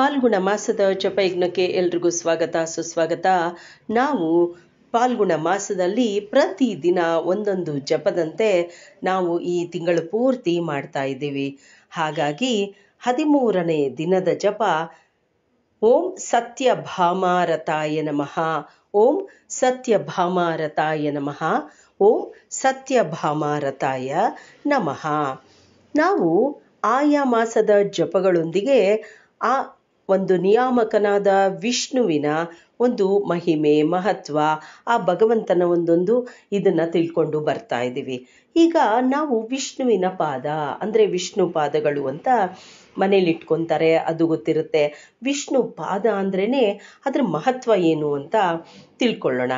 ಪಾಲ್ಗುಣ ಮಾಸದ ಜಪಯಜ್ಞಕ್ಕೆ ಎಲ್ರಿಗೂ ಸ್ವಾಗತ ಸುಸ್ವಾಗತ ನಾವು ಪಾಲ್ಗುಣ ಮಾಸದಲ್ಲಿ ದಿನ ಒಂದೊಂದು ಜಪದಂತೆ ನಾವು ಈ ತಿಂಗಳು ಪೂರ್ತಿ ಮಾಡ್ತಾ ಇದ್ದೀವಿ ಹಾಗಾಗಿ ಹದಿಮೂರನೇ ದಿನದ ಜಪ ಓಂ ಸತ್ಯ ಭಾಮಾರತಾಯ ನಮಃ ಓಂ ಸತ್ಯ ಭಾಮಾರತಾಯ ನಮಃ ಓಂ ಸತ್ಯ ಭಾಮಾರತಾಯ ನಮಃ ನಾವು ಆಯಾ ಮಾಸದ ಜಪಗಳೊಂದಿಗೆ ಆ ಒಂದು ನಿಯಾಮಕನಾದ ವಿಷ್ಣುವಿನ ಒಂದು ಮಹಿಮೆ ಮಹತ್ವ ಆ ಭಗವಂತನ ಒಂದೊಂದು ಇದನ್ನು ತಿಳ್ಕೊಂಡು ಬರ್ತಾ ಇದ್ದೀವಿ ಈಗ ನಾವು ವಿಷ್ಣುವಿನ ಪಾದ ಅಂದರೆ ವಿಷ್ಣು ಪಾದಗಳು ಅಂತ ಮನೇಲಿ ಇಟ್ಕೊತಾರೆ ಅದು ಗೊತ್ತಿರುತ್ತೆ ವಿಷ್ಣು ಪಾದ ಅಂದ್ರೇ ಅದ್ರ ಮಹತ್ವ ಏನು ಅಂತ ತಿಳ್ಕೊಳ್ಳೋಣ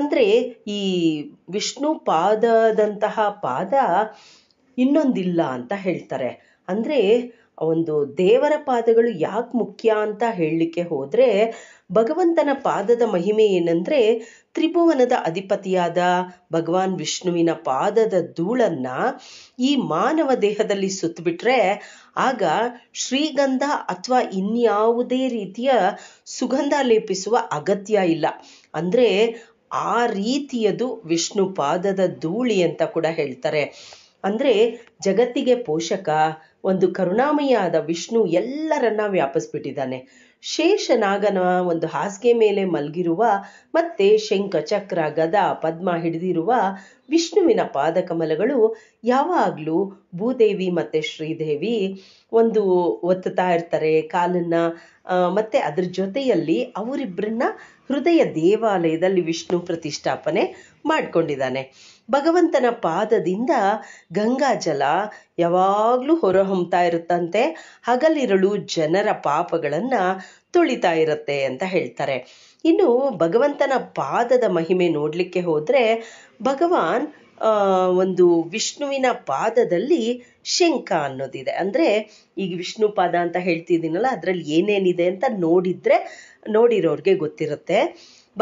ಅಂದರೆ ಈ ವಿಷ್ಣು ಪಾದದಂತಹ ಪಾದ ಇನ್ನೊಂದಿಲ್ಲ ಅಂತ ಹೇಳ್ತಾರೆ ಅಂದರೆ ಒಂದು ದೇವರ ಪಾದಗಳು ಯಾಕೆ ಮುಖ್ಯ ಅಂತ ಹೇಳಲಿಕ್ಕೆ ಹೋದರೆ ಭಗವಂತನ ಪಾದದ ಮಹಿಮೆ ಏನಂದರೆ ತ್ರಿಭುವನದ ಅಧಿಪತಿಯಾದ ಭಗವಾನ್ ವಿಷ್ಣುವಿನ ಪಾದದ ಧೂಳನ್ನ ಈ ಮಾನವ ದೇಹದಲ್ಲಿ ಸುತ್ತಬಿಟ್ರೆ ಆಗ ಶ್ರೀಗಂಧ ಅಥವಾ ಇನ್ಯಾವುದೇ ರೀತಿಯ ಸುಗಂಧ ಲೇಪಿಸುವ ಅಗತ್ಯ ಇಲ್ಲ ಅಂದರೆ ಆ ರೀತಿಯದು ವಿಷ್ಣು ಪಾದದ ಧೂಳಿ ಅಂತ ಕೂಡ ಹೇಳ್ತಾರೆ ಅಂದ್ರೆ ಜಗತ್ತಿಗೆ ಪೋಷಕ ಒಂದು ಕರುಣಾಮಯಿಯಾದ ವಿಷ್ಣು ಎಲ್ಲರನ್ನ ವ್ಯಾಪಿಸ್ಬಿಟ್ಟಿದ್ದಾನೆ ಶೇಷನಾಗನ ಒಂದು ಹಾಸಿಗೆ ಮೇಲೆ ಮಲಗಿರುವ ಮತ್ತೆ ಶಂಖ ಚಕ್ರ ಗದ ಪದ್ಮ ಹಿಡಿದಿರುವ ವಿಷ್ಣುವಿನ ಪಾದಕಮಲಗಳು ಯಾವಾಗಲೂ ಭೂದೇವಿ ಮತ್ತು ಶ್ರೀದೇವಿ ಒಂದು ಒತ್ತುತ್ತಾ ಇರ್ತಾರೆ ಕಾಲನ್ನ ಮತ್ತೆ ಅದ್ರ ಜೊತೆಯಲ್ಲಿ ಅವರಿಬ್ಬರನ್ನ ಹೃದಯ ದೇವಾಲಯದಲ್ಲಿ ವಿಷ್ಣು ಪ್ರತಿಷ್ಠಾಪನೆ ಮಾಡಿಕೊಂಡಿದ್ದಾನೆ ಭಗವಂತನ ಪಾದದಿಂದ ಗಂಗಾ ಜಲ ಯಾವಾಗಲೂ ಹೊರಹೊಮ್ತಾ ಇರುತ್ತಂತೆ ಹಗಲಿರಳು ಜನರ ಪಾಪಗಳನ್ನು ತುಳಿತಾ ಇರುತ್ತೆ ಅಂತ ಹೇಳ್ತಾರೆ ಇನ್ನು ಭಗವಂತನ ಪಾದದ ಮಹಿಮೆ ನೋಡಲಿಕ್ಕೆ ಹೋದ್ರೆ ಭಗವಾನ್ ಒಂದು ವಿಷ್ಣುವಿನ ಪಾದದಲ್ಲಿ ಶಂಖ ಅನ್ನೋದಿದೆ ಅಂದ್ರೆ ಈಗ ವಿಷ್ಣು ಪಾದ ಅಂತ ಹೇಳ್ತಿದ್ದೀನಲ್ಲ ಅದ್ರಲ್ಲಿ ಏನೇನಿದೆ ಅಂತ ನೋಡಿದ್ರೆ ನೋಡಿರೋರ್ಗೆ ಗೊತ್ತಿರುತ್ತೆ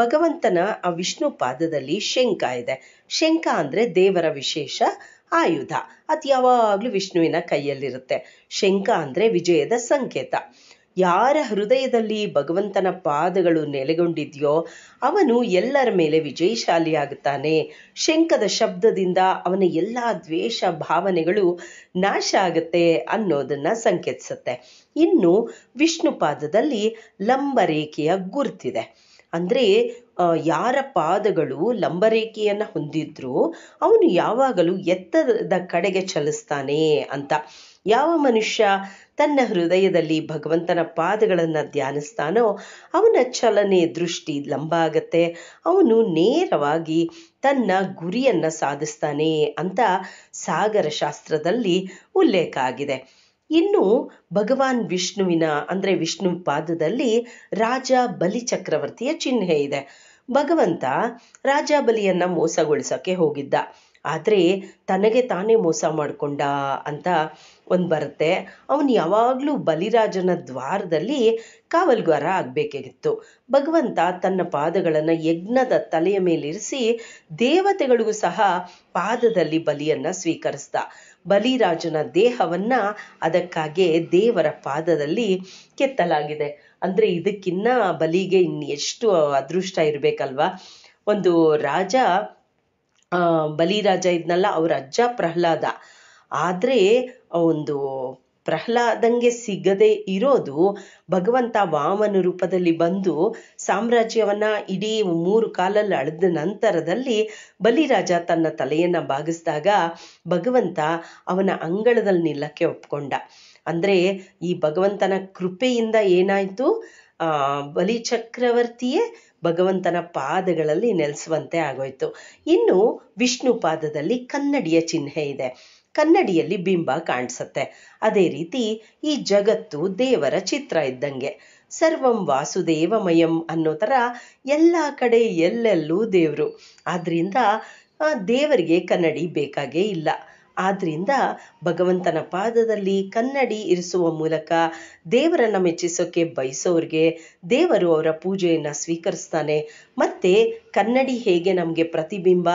ಭಗವಂತನ ಆ ವಿಷ್ಣು ಪಾದದಲ್ಲಿ ಶಂಖ ಇದೆ ಶಂಖ ಅಂದ್ರೆ ದೇವರ ವಿಶೇಷ ಆಯುಧ ಅದು ಯಾವಾಗ್ಲೂ ವಿಷ್ಣುವಿನ ಕೈಯಲ್ಲಿರುತ್ತೆ ಶಂಖ ಅಂದ್ರೆ ವಿಜಯದ ಸಂಕೇತ ಯಾರ ಹೃದಯದಲ್ಲಿ ಭಗವಂತನ ಪಾದಗಳು ನೆಲೆಗೊಂಡಿದೆಯೋ ಅವನು ಎಲ್ಲರ ಮೇಲೆ ವಿಜಯಶಾಲಿಯಾಗುತ್ತಾನೆ ಶಂಕದ ಶಬ್ದದಿಂದ ಅವನ ಎಲ್ಲ ದ್ವೇಷ ಭಾವನೆಗಳು ನಾಶ ಆಗುತ್ತೆ ಅನ್ನೋದನ್ನ ಸಂಕೇತಿಸುತ್ತೆ ಇನ್ನು ವಿಷ್ಣು ಪಾದದಲ್ಲಿ ಲಂಬರೇಖೆಯ ಗುರುತಿದೆ ಅಂದರೆ ಯಾರ ಪಾದಗಳು ಲಂಬರೇಖೆಯನ್ನ ಹೊಂದಿದ್ರೂ ಅವನು ಯಾವಾಗಲೂ ಎತ್ತರದ ಕಡೆಗೆ ಚಲಿಸ್ತಾನೆ ಅಂತ ಯಾವ ಮನುಷ್ಯ ತನ್ನ ಹೃದಯದಲ್ಲಿ ಭಗವಂತನ ಪಾದಗಳನ್ನು ಧ್ಯಾನಿಸ್ತಾನೋ ಅವನ ಚಲನೆ ದೃಷ್ಟಿ ಲಂಬ ಆಗತ್ತೆ ಅವನು ನೇರವಾಗಿ ತನ್ನ ಗುರಿಯನ್ನು ಸಾಧಿಸ್ತಾನೆ ಅಂತ ಸಾಗರ ಶಾಸ್ತ್ರದಲ್ಲಿ ಉಲ್ಲೇಖ ಆಗಿದೆ ಇನ್ನು ಭಗವಾನ್ ವಿಷ್ಣುವಿನ ಅಂದರೆ ವಿಷ್ಣು ಪಾದದಲ್ಲಿ ರಾಜ ಬಲಿ ಚಕ್ರವರ್ತಿಯ ಚಿಹ್ನೆ ಇದೆ ಭಗವಂತ ರಾಜ ಬಲಿಯನ್ನ ಮೋಸಗೊಳಿಸೋಕೆ ಹೋಗಿದ್ದ ಆದರೆ ತನಗೆ ತಾನೇ ಮೋಸ ಮಾಡಿಕೊಂಡ ಅಂತ ಒಂದು ಬರುತ್ತೆ ಅವನು ಯಾವಾಗಲೂ ಬಲಿರಾಜನ ದ್ವಾರದಲ್ಲಿ ಕಾವಲ್ಗಾರ ಆಗಬೇಕಾಗಿತ್ತು ಭಗವಂತ ತನ್ನ ಪಾದಗಳನ್ನು ಯಜ್ಞದ ತಲೆಯ ಮೇಲಿರಿಸಿ ದೇವತೆಗಳಿಗೂ ಸಹ ಪಾದದಲ್ಲಿ ಬಲಿಯನ್ನು ಸ್ವೀಕರಿಸ್ದ ಬಲಿರಾಜನ ದೇಹವನ್ನು ಅದಕ್ಕಾಗಿ ದೇವರ ಪಾದದಲ್ಲಿ ಕೆತ್ತಲಾಗಿದೆ ಅಂದರೆ ಇದಕ್ಕಿನ್ನ ಬಲಿಗೆ ಎಷ್ಟು ಅದೃಷ್ಟ ಇರಬೇಕಲ್ವಾ ಒಂದು ರಾಜ ಬಲಿರಾಜ ಇದ್ನಲ್ಲ ಅವ್ರ ಅಜ್ಜ ಪ್ರಹ್ಲಾದ ಆದ್ರೆ ಒಂದು ಪ್ರಹ್ಲಾದಂಗೆ ಸಿಗದೆ ಇರೋದು ಭಗವಂತ ವಾಮನ ರೂಪದಲ್ಲಿ ಬಂದು ಸಾಮ್ರಾಜ್ಯವನ್ನ ಇಡೀ ಮೂರು ಕಾಲಲ್ಲಿ ಅಳೆದ ನಂತರದಲ್ಲಿ ಬಲಿರಾಜ ತನ್ನ ತಲೆಯನ್ನ ಬಾಗಿಸಿದಾಗ ಭಗವಂತ ಅವನ ಅಂಗಳದಲ್ಲಿ ನಿಲ್ಲಕ್ಕೆ ಒಪ್ಕೊಂಡ ಅಂದ್ರೆ ಈ ಭಗವಂತನ ಕೃಪೆಯಿಂದ ಏನಾಯ್ತು ಆ ಬಲಿಚಕ್ರವರ್ತಿಯೇ ಭಗವಂತನ ಪಾದಗಳಲ್ಲಿ ನೆಲೆಸುವಂತೆ ಆಗೋಯ್ತು ಇನ್ನು ವಿಷ್ಣು ಪಾದದಲ್ಲಿ ಕನ್ನಡಿಯ ಚಿಹ್ನೆ ಇದೆ ಕನ್ನಡಿಯಲ್ಲಿ ಬಿಂಬ ಕಾಣಿಸುತ್ತೆ ಅದೇ ರೀತಿ ಈ ಜಗತ್ತು ದೇವರ ಚಿತ್ರ ಇದ್ದಂಗೆ ಸರ್ವಂ ವಾಸುದೇವಮಯಂ ಅನ್ನೋ ಥರ ಎಲ್ಲ ಕಡೆ ಎಲ್ಲೆಲ್ಲೂ ದೇವರು ಆದ್ದರಿಂದ ದೇವರಿಗೆ ಕನ್ನಡಿ ಬೇಕಾಗೇ ಇಲ್ಲ ಆದ್ರಿಂದ ಭಗವಂತನ ಪಾದದಲ್ಲಿ ಕನ್ನಡಿ ಇರಿಸುವ ಮೂಲಕ ದೇವರನ್ನ ಮೆಚ್ಚಿಸೋಕೆ ಬಯಸೋರಿಗೆ ದೇವರು ಅವರ ಪೂಜೆಯನ್ನ ಸ್ವೀಕರಿಸ್ತಾನೆ ಮತ್ತೆ ಕನ್ನಡಿ ಹೇಗೆ ನಮಗೆ ಪ್ರತಿಬಿಂಬ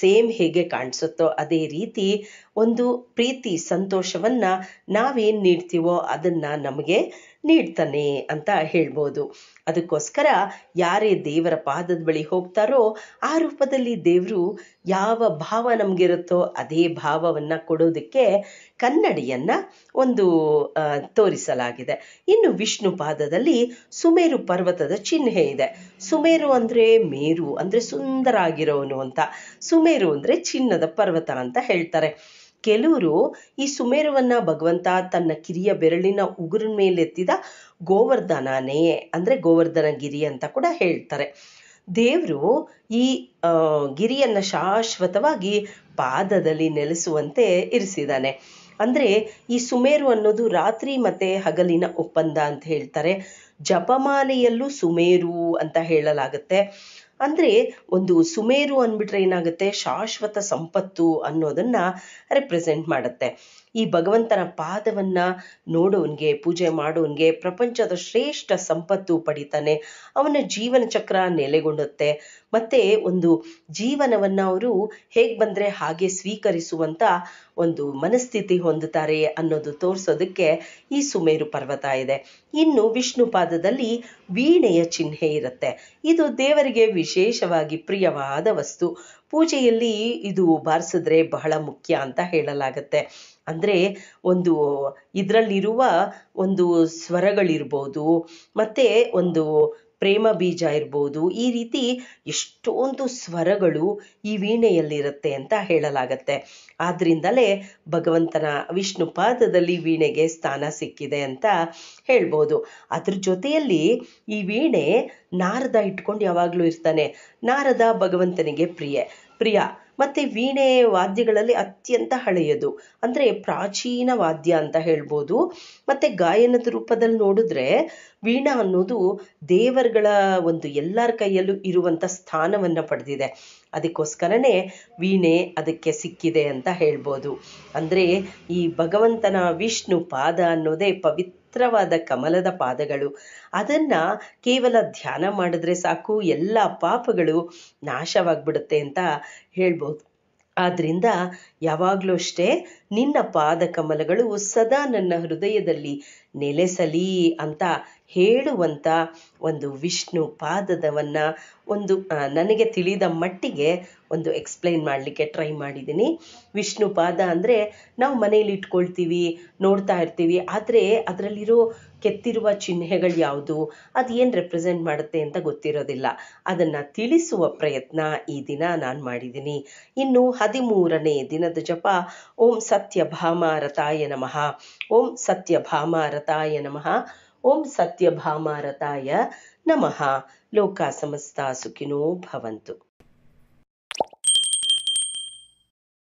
ಸೇಮ್ ಹೇಗೆ ಕಾಣಿಸುತ್ತೋ ಅದೇ ರೀತಿ ಒಂದು ಪ್ರೀತಿ ಸಂತೋಷವನ್ನ ನಾವೇನ್ ನೀಡ್ತೀವೋ ಅದನ್ನ ನಮಗೆ ನೀಡ್ತಾನೆ ಅಂತ ಹೇಳ್ಬೋದು ಅದಕ್ಕೋಸ್ಕರ ಯಾರೇ ದೇವರ ಪಾದದ ಬಳಿ ಹೋಗ್ತಾರೋ ಆ ರೂಪದಲ್ಲಿ ದೇವರು ಯಾವ ಭಾವ ನಮಗಿರುತ್ತೋ ಅದೇ ಭಾವವನ್ನು ಕೊಡೋದಕ್ಕೆ ಕನ್ನಡಿಯನ್ನು ಒಂದು ತೋರಿಸಲಾಗಿದೆ ಇನ್ನು ವಿಷ್ಣು ಪಾದದಲ್ಲಿ ಸುಮೇರು ಪರ್ವತದ ಚಿಹ್ನೆ ಇದೆ ಸುಮೇರು ಅಂದರೆ ಮೇರು ಅಂದರೆ ಸುಂದರ ಆಗಿರೋನು ಅಂತ ಸುಮೇರು ಅಂದರೆ ಚಿನ್ನದ ಪರ್ವತ ಅಂತ ಹೇಳ್ತಾರೆ ಕೆಲವರು ಈ ಸುಮೇರುವನ್ನ ಭಗವಂತ ತನ್ನ ಕಿರಿಯ ಬೆರಳಿನ ಉಗುರಿನ ಮೇಲೆತ್ತಿದ ಗೋವರ್ಧನನೇ ಗೋವರ್ಧನ ಗಿರಿ ಅಂತ ಕೂಡ ಹೇಳ್ತಾರೆ ದೇವರು ಈ ಗಿರಿಯನ್ನ ಶಾಶ್ವತವಾಗಿ ಪಾದದಲ್ಲಿ ನೆಲೆಸುವಂತೆ ಇರಿಸಿದ್ದಾನೆ ಅಂದ್ರೆ ಈ ಸುಮೇರು ಅನ್ನೋದು ರಾತ್ರಿ ಮತ್ತೆ ಹಗಲಿನ ಒಪ್ಪಂದ ಅಂತ ಹೇಳ್ತಾರೆ ಜಪಮಾಲೆಯಲ್ಲೂ ಸುಮೇರು ಅಂತ ಹೇಳಲಾಗುತ್ತೆ ಅಂದ್ರೆ ಒಂದು ಸುಮೇರು ಅಂದ್ಬಿಟ್ರೆ ಏನಾಗುತ್ತೆ ಶಾಶ್ವತ ಸಂಪತ್ತು ಅನ್ನೋದನ್ನ ರೆಪ್ರೆಸೆಂಟ್ ಮಾಡುತ್ತೆ ಈ ಭಗವಂತನ ಪಾದವನ್ನ ನೋಡೋನ್ಗೆ ಪೂಜೆ ಮಾಡೋನ್ಗೆ ಪ್ರಪಂಚದ ಶ್ರೇಷ್ಠ ಸಂಪತ್ತು ಪಡಿತಾನೆ ಅವನ ಜೀವನ ಚಕ್ರ ನೆಲೆಗೊಂಡುತ್ತೆ ಮತ್ತೆ ಒಂದು ಜೀವನವನ್ನ ಅವರು ಹೇಗ್ ಬಂದ್ರೆ ಹಾಗೆ ಸ್ವೀಕರಿಸುವಂತ ಒಂದು ಮನಸ್ಥಿತಿ ಹೊಂದುತ್ತಾರೆ ಅನ್ನೋದು ತೋರಿಸೋದಕ್ಕೆ ಈ ಸುಮೇರು ಪರ್ವತ ಇದೆ ಇನ್ನು ವಿಷ್ಣು ಪಾದದಲ್ಲಿ ವೀಣೆಯ ಚಿಹ್ನೆ ಇರುತ್ತೆ ಇದು ದೇವರಿಗೆ ವಿಶೇಷವಾಗಿ ಪ್ರಿಯವಾದ ವಸ್ತು ಪೂಜೆಯಲ್ಲಿ ಇದು ಬಾರಿಸಿದ್ರೆ ಬಹಳ ಮುಖ್ಯ ಅಂತ ಹೇಳಲಾಗತ್ತೆ ಅಂದ್ರೆ ಒಂದು ಇದರಲ್ಲಿರುವ ಒಂದು ಸ್ವರಗಳಿರ್ಬೋದು ಮತ್ತೆ ಒಂದು ಪ್ರೇಮ ಬೀಜ ಇರ್ಬೋದು ಈ ರೀತಿ ಎಷ್ಟೊಂದು ಸ್ವರಗಳು ಈ ವೀಣೆಯಲ್ಲಿರುತ್ತೆ ಅಂತ ಹೇಳಲಾಗತ್ತೆ ಆದ್ರಿಂದಲೇ ಭಗವಂತನ ವಿಷ್ಣು ಪಾದದಲ್ಲಿ ವೀಣೆಗೆ ಸ್ಥಾನ ಸಿಕ್ಕಿದೆ ಅಂತ ಹೇಳ್ಬೋದು ಅದ್ರ ಜೊತೆಯಲ್ಲಿ ಈ ವೀಣೆ ನಾರದ ಇಟ್ಕೊಂಡು ಯಾವಾಗಲೂ ಇರ್ತಾನೆ ನಾರದ ಭಗವಂತನಿಗೆ ಪ್ರಿಯೆ ಪ್ರಿಯ ಮತ್ತೆ ವೀಣೆ ವಾದ್ಯಗಳಲ್ಲಿ ಅತ್ಯಂತ ಹಳೆಯದು ಅಂದ್ರೆ ಪ್ರಾಚೀನ ವಾದ್ಯ ಅಂತ ಹೇಳ್ಬೋದು ಮತ್ತೆ ಗಾಯನದ ರೂಪದಲ್ಲಿ ನೋಡಿದ್ರೆ ವೀಣಾ ಅನ್ನೋದು ದೇವರ್ಗಳ ಒಂದು ಎಲ್ಲರ ಕೈಯಲ್ಲೂ ಇರುವಂತ ಸ್ಥಾನವನ್ನ ಪಡೆದಿದೆ ಅದಕ್ಕೋಸ್ಕರನೇ ವೀಣೆ ಅದಕ್ಕೆ ಸಿಕ್ಕಿದೆ ಅಂತ ಹೇಳ್ಬೋದು ಅಂದ್ರೆ ಈ ಭಗವಂತನ ವಿಷ್ಣು ಪಾದ ಅನ್ನೋದೇ ಪವಿತ್ರವಾದ ಕಮಲದ ಪಾದಗಳು ಅದನ್ನ ಕೇವಲ ಧ್ಯಾನ ಮಾಡಿದ್ರೆ ಸಾಕು ಎಲ್ಲ ಪಾಪಗಳು ನಾಶವಾಗ್ಬಿಡುತ್ತೆ ಅಂತ ಹೇಳ್ಬೋದು ಆದ್ರಿಂದ ಯಾವಾಗ್ಲೂ ಅಷ್ಟೇ ನಿನ್ನ ಪಾದ ಕಮಲಗಳು ಸದಾ ನನ್ನ ಹೃದಯದಲ್ಲಿ ನೆಲೆಸಲಿ ಅಂತ ಹೇಳುವಂತ ಒಂದು ವಿಷ್ಣು ಪಾದದವನ್ನ ಒಂದು ನನಗೆ ತಿಳಿದ ಮಟ್ಟಿಗೆ ಒಂದು ಎಕ್ಸ್ಪ್ಲೈನ್ ಮಾಡಲಿಕ್ಕೆ ಟ್ರೈ ಮಾಡಿದ್ದೀನಿ ವಿಷ್ಣು ಪಾದ ಅಂದ್ರೆ ನಾವು ಮನೇಲಿ ಇಟ್ಕೊಳ್ತೀವಿ ನೋಡ್ತಾ ಇರ್ತೀವಿ ಆದ್ರೆ ಅದರಲ್ಲಿರೋ ಕೆತ್ತಿರುವ ಚಿಹ್ನೆಗಳು ಯಾವುದು ಅದು ಏನು ರೆಪ್ರೆಸೆಂಟ್ ಮಾಡುತ್ತೆ ಅಂತ ಗೊತ್ತಿರೋದಿಲ್ಲ ಅದನ್ನು ತಿಳಿಸುವ ಪ್ರಯತ್ನ ಈ ದಿನ ನಾನು ಮಾಡಿದ್ದೀನಿ ಇನ್ನು ಹದಿಮೂರನೇ ದಿನದ ಜಪ ಓಂ ಸತ್ಯ ರಥಾಯ ನಮಃ ಓಂ ಸತ್ಯ ರಥಾಯ ನಮಃ ಓಂ ಸತ್ಯ ರಥಾಯ ನಮಃ ಲೋಕ ಸಮಸ್ತ ಸುಖಿನೋ ಭವಂತು